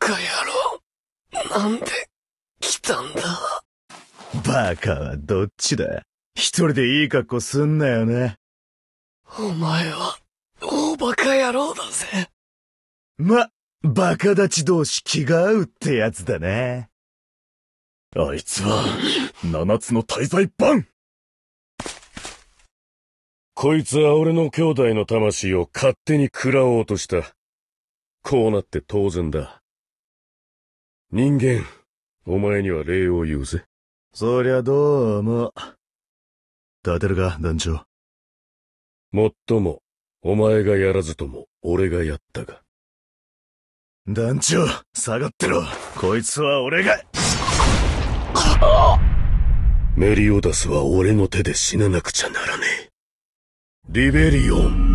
カ野郎。なんで、来たんだ。バカはどっちだ。一人でいい格好すんなよね。お前は、大バカ野郎だぜ。ま、バカ立ち同士気が合うってやつだね。あいつは、七つの大罪版こいつは俺の兄弟の魂を勝手に食らおうとした。こうなって当然だ。人間、お前には礼を言うぜ。そりゃどうも。立てるか、団長。もっとも、お前がやらずとも、俺がやったが。団長、下がってろ。こいつは俺が。メリオダスは俺の手で死ななくちゃならねえ。リベリオン。